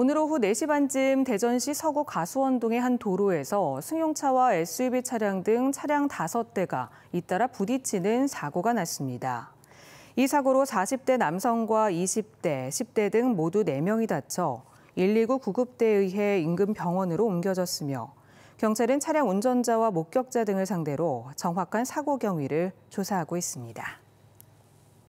오늘 오후 4시 반쯤 대전시 서구 가수원동의 한 도로에서 승용차와 SUV 차량 등 차량 5대가 잇따라 부딪히는 사고가 났습니다. 이 사고로 40대 남성과 20대, 10대 등 모두 4명이 다쳐 119 구급대에 의해 인근 병원으로 옮겨졌으며 경찰은 차량 운전자와 목격자 등을 상대로 정확한 사고 경위를 조사하고 있습니다.